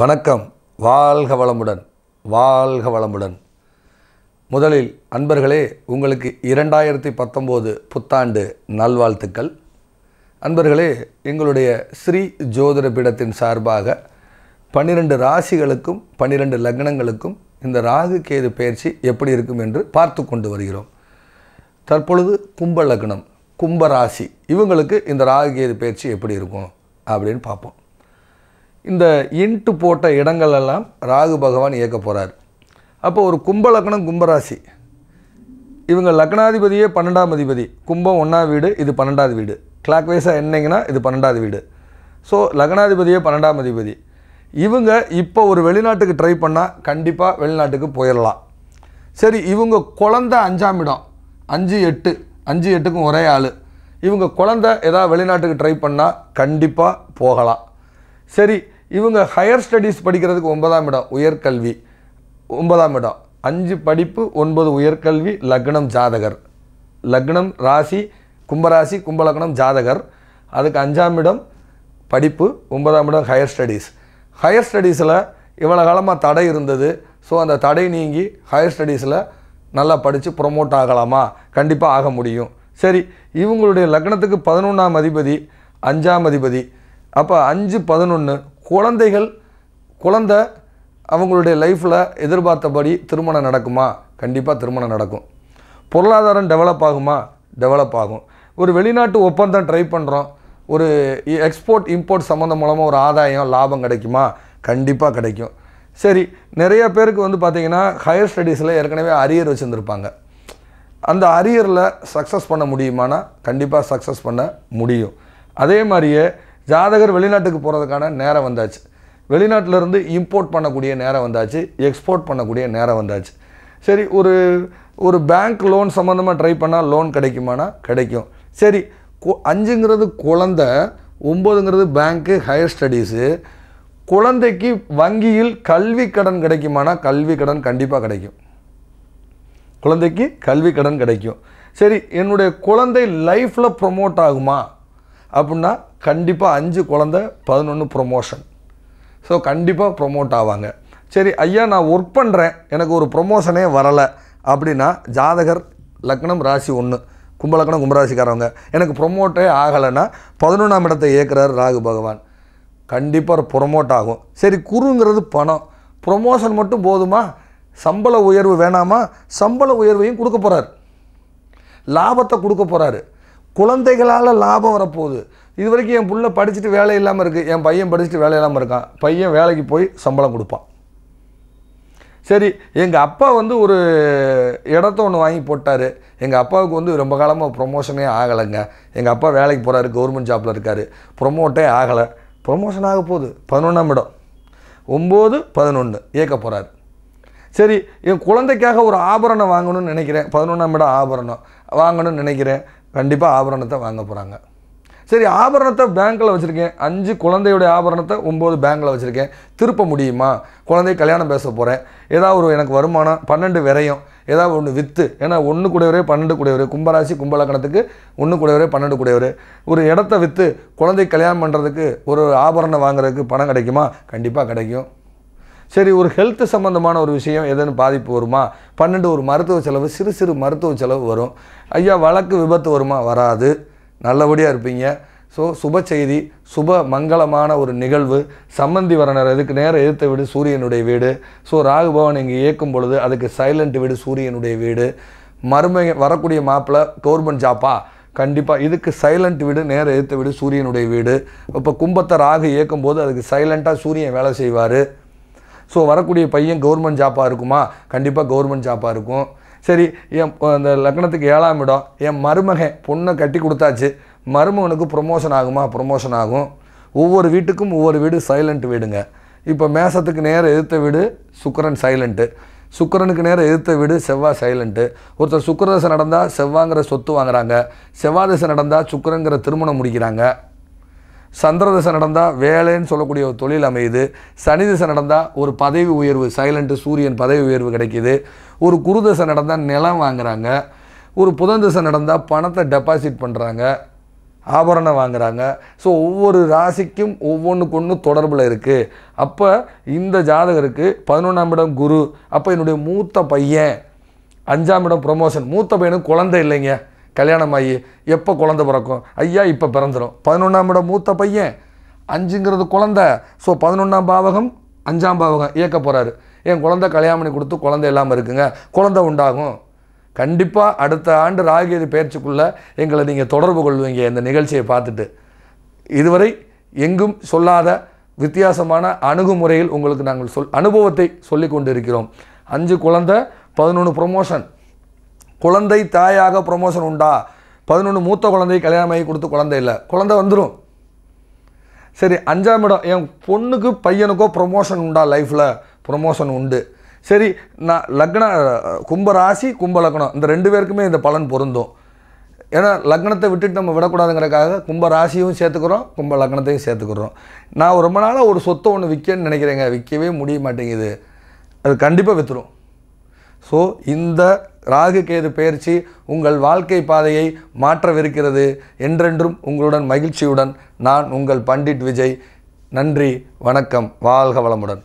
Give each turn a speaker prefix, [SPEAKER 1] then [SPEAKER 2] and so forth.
[SPEAKER 1] வணக்கம் வாழ்க வளமுடன் வாழ்க வளமுடன் முதலில் அன்பர்களே உங்களுக்கு இரண்டாயிரத்தி பத்தொம்போது புத்தாண்டு நல்வாழ்த்துக்கள் அன்பர்களே எங்களுடைய ஸ்ரீ ஜோதிட பீடத்தின் சார்பாக பன்னிரெண்டு ராசிகளுக்கும் பன்னிரெண்டு லக்னங்களுக்கும் இந்த ராகு கேது பயிற்சி எப்படி இருக்கும் என்று பார்த்து கொண்டு வருகிறோம் தற்பொழுது கும்ப லக்னம் கும்ப ராசி இவங்களுக்கு இந்த ராகு கேது பயிற்சி எப்படி இருக்கும் அப்படின்னு பார்ப்போம் இந்த இன்ட்டு போட்ட எல்லாம் ராகு பகவான் இயக்க போகிறார் அப்போ ஒரு கும்ப லக்னம் கும்பராசி இவங்க லக்னாதிபதியே பன்னெண்டாம் அதிபதி கும்பம் ஒன்றாவது வீடு இது பன்னெண்டாவது வீடு கிளாக் வைஸாக என்னங்கன்னா இது பன்னெண்டாவது வீடு ஸோ லக்னாதிபதியே பன்னெண்டாம் அதிபதி இவங்க இப்போ ஒரு வெளிநாட்டுக்கு ட்ரை பண்ணால் கண்டிப்பாக வெளிநாட்டுக்கு போயிடலாம் சரி இவங்க குழந்த அஞ்சாம் இடம் அஞ்சு எட்டு அஞ்சு எட்டுக்கும் ஒரே ஆள் இவங்க குழந்த ஏதாவது வெளிநாட்டுக்கு ட்ரை பண்ணால் கண்டிப்பாக போகலாம் சரி இவங்க ஹையர் ஸ்டடீஸ் படிக்கிறதுக்கு ஒன்பதாம் இடம் உயர்கல்வி ஒன்பதாம் இடம் அஞ்சு படிப்பு ஒன்பது உயர்கல்வி லக்னம் ஜாதகர் லக்னம் ராசி கும்பராசி கும்பலக்னம் ஜாதகர் அதுக்கு அஞ்சாம் இடம் படிப்பு ஒன்பதாம் இடம் ஹையர் ஸ்டடீஸ் ஹையர் ஸ்டடீஸில் இவ்வளோ காலமாக தடை இருந்தது ஸோ அந்த தடை நீங்கி ஹையர் ஸ்டடீஸில் நல்லா படித்து ப்ரொமோட் ஆகலாமா கண்டிப்பாக ஆக முடியும் சரி இவங்களுடைய லக்னத்துக்கு பதினொன்றாம் அதிபதி அஞ்சாம் அதிபதி அப்போ அஞ்சு பதினொன்று குழந்தைகள் குழந்த அவங்களுடைய லைஃப்பில் எதிர்பார்த்தபடி திருமணம் நடக்குமா கண்டிப்பாக திருமணம் நடக்கும் பொருளாதாரம் டெவலப் ஆகுமா டெவலப் ஆகும் ஒரு வெளிநாட்டு ஒப்பந்தம் ட்ரை பண்ணுறோம் ஒரு எக்ஸ்போர்ட் இம்போர்ட் சம்மந்தம் மூலமாக ஒரு ஆதாயம் லாபம் கிடைக்குமா கண்டிப்பாக கிடைக்கும் சரி நிறைய பேருக்கு வந்து பார்த்திங்கன்னா ஹையர் ஸ்டடீஸில் ஏற்கனவே அரியர் வச்சுருந்துருப்பாங்க அந்த அரியரில் சக்ஸஸ் பண்ண முடியுமானா கண்டிப்பாக சக்ஸஸ் பண்ண முடியும் அதே மாதிரியே ஜாதகர் வெளிநாட்டுக்கு போகிறதுக்கான நேரம் வந்தாச்சு வெளிநாட்டிலேருந்து இம்போர்ட் பண்ணக்கூடிய நேரம் வந்தாச்சு எக்ஸ்போர்ட் பண்ணக்கூடிய நேரம் வந்தாச்சு சரி ஒரு ஒரு பேங்க் லோன் சம்மந்தமாக ட்ரை பண்ணால் லோன் கிடைக்குமானா கிடைக்கும் சரி அஞ்சுங்கிறது குழந்த ஒம்பதுங்கிறது பேங்க்கு ஹையர் ஸ்டடீஸு குழந்தைக்கு வங்கியில் கல்வி கடன் கிடைக்குமானா கல்வி கடன் கண்டிப்பாக கிடைக்கும் குழந்தைக்கு கல்வி கடன் கிடைக்கும் சரி என்னுடைய குழந்தை லைஃப்பில் ப்ரொமோட் ஆகுமா அப்படின்னா கண்டிப்பாக அஞ்சு குழந்த பதினொன்று ப்ரொமோஷன் ஸோ கண்டிப்பாக ப்ரொமோட் ஆவாங்க சரி ஐயா நான் ஒர்க் பண்ணுறேன் எனக்கு ஒரு ப்ரொமோஷனே வரலை அப்படின்னா ஜாதகர் லக்னம் ராசி ஒன்று கும்பலக்கணம் கும்பராசிக்காரவங்க எனக்கு ப்ரொமோட்டே ஆகலைன்னா பதினொன்றாம் இடத்தை ஏற்கிறார் ராகு பகவான் கண்டிப்பாக ப்ரொமோட் ஆகும் சரி குருங்கிறது பணம் ப்ரொமோஷன் மட்டும் போதுமா சம்பள உயர்வு வேணாமா சம்பள உயர்வையும் கொடுக்க போகிறார் லாபத்தை கொடுக்க போகிறாரு குழந்தைகளால் லாபம் வரப்போகுது இது வரைக்கும் என் பிள்ளை படிச்சுட்டு வேலை இல்லாமல் இருக்குது என் பையன் படிச்சுட்டு வேலை இல்லாமல் இருக்கான் பையன் வேலைக்கு போய் சம்பளம் கொடுப்பான் சரி எங்கள் அப்பா வந்து ஒரு இடத்த ஒன்று வாங்கி போட்டார் எங்கள் அப்பாவுக்கு வந்து ரொம்ப காலமாக ப்ரொமோஷனே ஆகலைங்க எங்கள் அப்பா வேலைக்கு போகிறாரு கவர்மெண்ட் ஜாப்பில் இருக்கார் ப்ரொமோட்டே ஆகலை ப்ரொமோஷன் ஆக போகுது பதினொன்றாம் இடம் ஒம்பது பதினொன்று இயக்க போகிறாரு சரி என் குழந்தைக்காக ஒரு ஆபரணம் வாங்கணும்னு நினைக்கிறேன் பதினொன்றாம் இடம் ஆபரணம் வாங்கணும்னு நினைக்கிறேன் கண்டிப்பாக ஆபரணத்தை வாங்க போகிறாங்க சரி ஆபரணத்தை பேங்க்கில் வச்சுருக்கேன் அஞ்சு குழந்தையுடைய ஆபரணத்தை ஒம்பது பேங்க்கில் வச்சுருக்கேன் திருப்ப முடியுமா குழந்தை கல்யாணம் பேச போகிறேன் ஏதாவது ஒரு எனக்கு வருமானம் பன்னெண்டு விரையும் ஏதாவது ஒன்று விற்று ஏன்னா ஒன்று கூடையவரே பன்னெண்டு கூடையவர் கும்பராசி கும்பலக்கணத்துக்கு ஒன்று கூடையவரே பன்னெண்டு கூடையவர் ஒரு இடத்த விற்று குழந்தை கல்யாணம் பண்ணுறதுக்கு ஒரு ஆபரணம் வாங்குறதுக்கு பணம் கிடைக்குமா கண்டிப்பாக கிடைக்கும் சரி ஒரு ஹெல்த் சம்மந்தமான ஒரு விஷயம் எதுன்னு பாதிப்பு வருமா பன்னெண்டு ஒரு மருத்துவ செலவு சிறு சிறு மருத்துவ செலவு வரும் ஐயா வழக்கு விபத்து வருமா வராது நல்லபடியாக இருப்பீங்க ஸோ சுப செய்தி சுப மங்களமான ஒரு நிகழ்வு சம்மந்தி வரனர் அதுக்கு நேரம் எதிர்த்த வீடு சூரியனுடைய வீடு ஸோ ராகுபவன் இங்கே இயக்கும் பொழுது அதுக்கு சைலண்ட் வீடு சூரியனுடைய வீடு மருமை வரக்கூடிய மாப்பிள்ளை கவர்மெண்ட் ஜாப்பா கண்டிப்பாக இதுக்கு சைலண்ட் வீடு நேரம் எதிர்த்த வீடு சூரியனுடைய வீடு இப்போ கும்பத்தை ராகு இயக்கும் போது அதுக்கு சைலண்ட்டாக சூரியன் வேலை செய்வார் ஸோ வரக்கூடிய பையன் கவர்மெண்ட் ஜாப்பாக இருக்குமா கண்டிப்பாக கவர்மெண்ட் ஜாப்பாக இருக்கும் சரி என் அந்த லக்னத்துக்கு ஏழாம் இடம் என் மருமகன் பொண்ணை கட்டி கொடுத்தாச்சு மருமகனுக்கு ப்ரொமோஷன் ஆகுமா ப்ரொமோஷன் ஆகும் ஒவ்வொரு வீட்டுக்கும் ஒவ்வொரு வீடு சைலண்ட் வீடுங்க இப்போ மேசத்துக்கு நேரம் எதிர்த்த வீடு சுக்கரன் சைலண்ட்டு சுக்கரனுக்கு நேரம் எதிர்த்த வீடு செவ்வாய் சைலண்ட்டு ஒருத்தர் சுக்கரதசை நடந்தால் செவ்வாங்கிற சொத்து வாங்குறாங்க செவ்வாய் தசை நடந்தால் சுக்கரங்கிற திருமணம் முடிக்கிறாங்க சந்திர திசை நடந்தால் வேலைன்னு சொல்லக்கூடிய ஒரு தொழில் அமையுது சனி திசை நடந்தால் ஒரு பதவி உயர்வு சைலண்ட்டு சூரியன் பதவி உயர்வு கிடைக்கிது ஒரு குரு திசை நடந்தால் நிலம் வாங்குகிறாங்க ஒரு புதன் திசை நடந்தால் பணத்தை டெபாசிட் பண்ணுறாங்க ஆபரணம் வாங்குகிறாங்க ஸோ ஒவ்வொரு ராசிக்கும் ஒவ்வொன்றுக்கு ஒன்று தொடர்பில் இருக்குது அப்போ இந்த ஜாதகருக்கு பதினொன்றாம் இடம் குரு அப்போ என்னுடைய மூத்த பையன் அஞ்சாம் இடம் ப்ரொமோஷன் மூத்த பையனும் குழந்தை இல்லைங்க கல்யாணம் ஆகி எப்போ குழந்த பிறக்கும் ஐயா இப்போ பிறந்துடும் பதினொன்றாம் இடம் மூத்த பையன் அஞ்சுங்கிறது குழந்த ஸோ பதினொன்றாம் பாவகம் அஞ்சாம் பாவகம் இயக்க போகிறாரு என் குழந்த கல்யாணம் பண்ணி கொடுத்து குழந்தை இல்லாமல் இருக்குங்க குழந்த உண்டாகும் கண்டிப்பாக அடுத்த ஆண்டு ராகியது பயிற்சிக்குள்ளே எங்களை நீங்கள் தொடர்பு கொள்வீங்க இந்த நிகழ்ச்சியை பார்த்துட்டு இதுவரை எங்கும் சொல்லாத வித்தியாசமான அணுகுமுறையில் உங்களுக்கு நாங்கள் சொல் அனுபவத்தை சொல்லி கொண்டு இருக்கிறோம் அஞ்சு குழந்தை பதினொன்று ப்ரொமோஷன் குழந்தை தாயாக ப்ரொமோஷன் உண்டா பதினொன்று மூத்த குழந்தை கல்யாணம் ஆகி கொடுத்து குழந்தை இல்லை குழந்தை வந்துடும் சரி அஞ்சாம் இடம் என் பொண்ணுக்கு பையனுக்கோ ப்ரொமோஷன் உண்டா லைஃப்பில் ப்ரொமோஷன் உண்டு சரி நான் லக்ன கும்பராசி ராசி கும்ப லக்னம் இந்த ரெண்டு பேருக்குமே இந்த பலன் பொருந்தும் ஏன்னா லக்னத்தை விட்டுட்டு நம்ம விடக்கூடாதுங்கிறக்காக கும்ப ராசியும் சேர்த்துக்கிறோம் கும்ப லக்னத்தையும் சேர்த்துக்கிறோம் நான் ரொம்ப நாளாக ஒரு சொத்தை ஒன்று விற்கன்னு நினைக்கிறேங்க விற்கவே முடிய மாட்டேங்குது அது கண்டிப்பாக விற்றுடும் ஸோ இந்த ராகு கேது பயிற்சி உங்கள் வாழ்க்கை பாதையை மாற்றவிருக்கிறது என்றென்றும் உங்களுடன் மகிழ்ச்சியுடன் நான் உங்கள் பண்டிட் விஜய் நன்றி வணக்கம் வாழ்க வளமுடன்